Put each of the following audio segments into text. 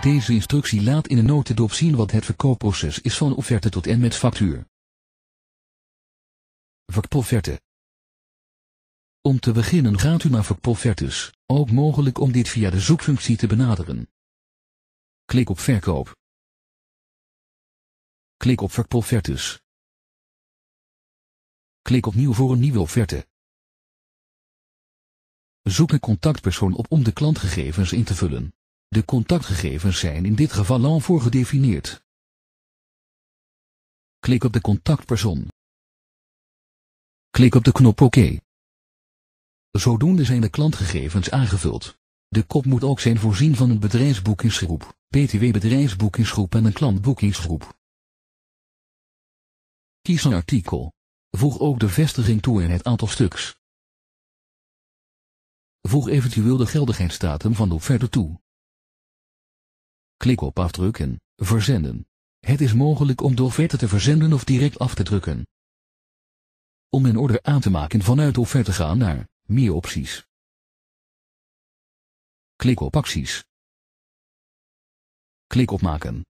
Deze instructie laat in een notendop zien wat het verkoopproces is van offerte tot en met factuur. Verkopofferte Om te beginnen gaat u naar verkpoffertes, ook mogelijk om dit via de zoekfunctie te benaderen. Klik op verkoop. Klik op verkpoffertes. Klik opnieuw voor een nieuwe offerte. Zoek een contactpersoon op om de klantgegevens in te vullen. De contactgegevens zijn in dit geval al gedefinieerd. Klik op de contactpersoon. Klik op de knop OK. Zodoende zijn de klantgegevens aangevuld. De kop moet ook zijn voorzien van een bedrijfsboekingsgroep, PTW bedrijfsboekingsgroep en een klantboekingsgroep. Kies een artikel. Voeg ook de vestiging toe en het aantal stuks. Voeg eventueel de geldigheidsdatum van de offerte toe. Klik op afdrukken, verzenden. Het is mogelijk om de offerte te verzenden of direct af te drukken. Om een order aan te maken vanuit offerte ga naar meer opties. Klik op acties. Klik op maken.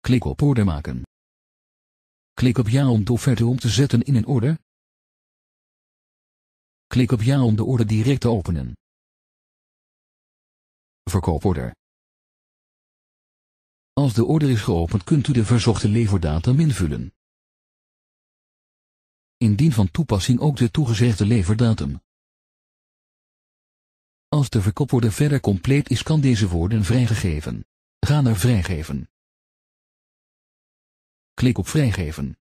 Klik op order maken. Klik op ja om de offerte om te zetten in een order. Klik op ja om de order direct te openen verkooporder. Als de order is geopend kunt u de verzochte leverdatum invullen. Indien van toepassing ook de toegezegde leverdatum. Als de verkooporder verder compleet is kan deze worden vrijgegeven. Ga naar vrijgeven. Klik op vrijgeven.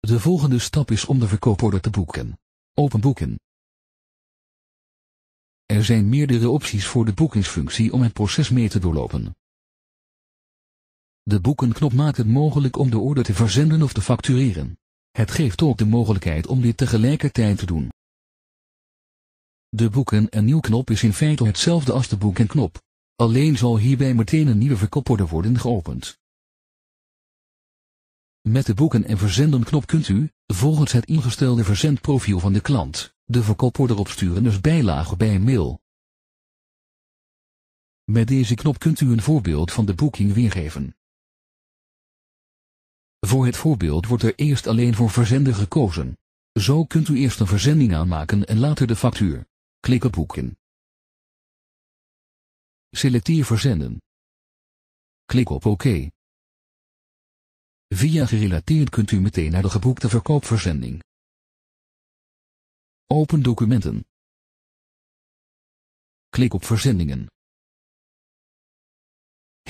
De volgende stap is om de verkooporder te boeken. Open boeken. Er zijn meerdere opties voor de boekingsfunctie om het proces mee te doorlopen. De boekenknop maakt het mogelijk om de order te verzenden of te factureren. Het geeft ook de mogelijkheid om dit tegelijkertijd te doen. De boeken- en nieuw knop is in feite hetzelfde als de boekenknop. Alleen zal hierbij meteen een nieuwe verkooporder worden geopend. Met de boeken- en verzenden knop kunt u, volgens het ingestelde verzendprofiel van de klant, de verkoper erop sturen als bijlage bij een mail. Met deze knop kunt u een voorbeeld van de boeking weergeven. Voor het voorbeeld wordt er eerst alleen voor verzenden gekozen. Zo kunt u eerst een verzending aanmaken en later de factuur. Klik op boeken. Selecteer verzenden. Klik op OK. Via gerelateerd kunt u meteen naar de geboekte verkoopverzending. Open documenten. Klik op verzendingen.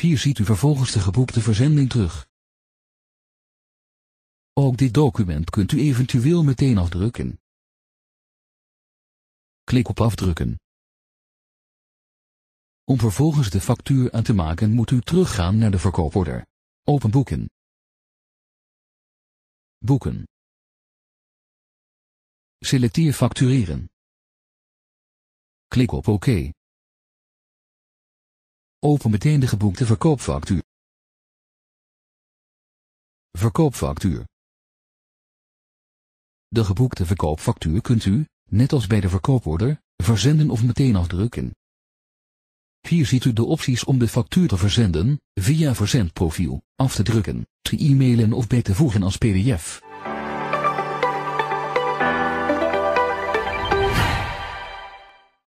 Hier ziet u vervolgens de geboekte verzending terug. Ook dit document kunt u eventueel meteen afdrukken. Klik op afdrukken. Om vervolgens de factuur aan te maken moet u teruggaan naar de verkooporder. Open boeken. Boeken. Selecteer factureren. Klik op OK. Open meteen de geboekte verkoopfactuur. Verkoopfactuur. De geboekte verkoopfactuur kunt u, net als bij de verkooporder, verzenden of meteen afdrukken. Hier ziet u de opties om de factuur te verzenden, via verzendprofiel, af te drukken, te e-mailen of bij te voegen als pdf.